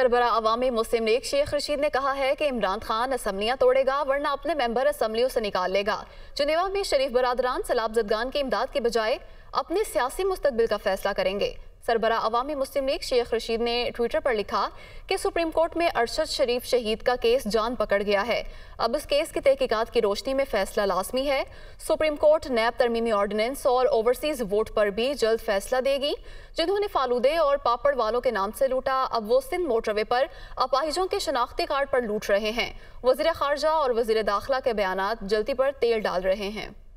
सरबरा अवामी मुस्लिम लीग शेख रशीद ने कहा है कि इमरान खान असम्बलियाँ तोड़ेगा वरना अपने मेंबर असम्बलियों से निकाल लेगा चुनेवा में शरीफ बरदरान सलाब जदगान की इमदाद के बजाय अपने सियासी मुस्तबिल का फैसला करेंगे सरबरा अवामी मुस्लिम लीग शेख रशीद ने ट्विटर पर लिखा कि सुप्रीम कोर्ट में अरशद शरीफ शहीद का केस जान पकड़ गया है अब इस केस की तहकीकत की रोशनी में फैसला लाजमी है सुप्रीम कोर्ट नैब तरमीमी ऑर्डिनेंस और ओवरसीज वोट पर भी जल्द फैसला देगी जिन्होंने फालूदे और पापड़ वालों के नाम से लूटा अब वो सिंध मोटरवे पर अपाहिजों के शनाख्ती कार्ड पर लूट रहे हैं वजीर खारजा और वजीर दाखिला के बयान जल्दी पर तेल डाल रहे हैं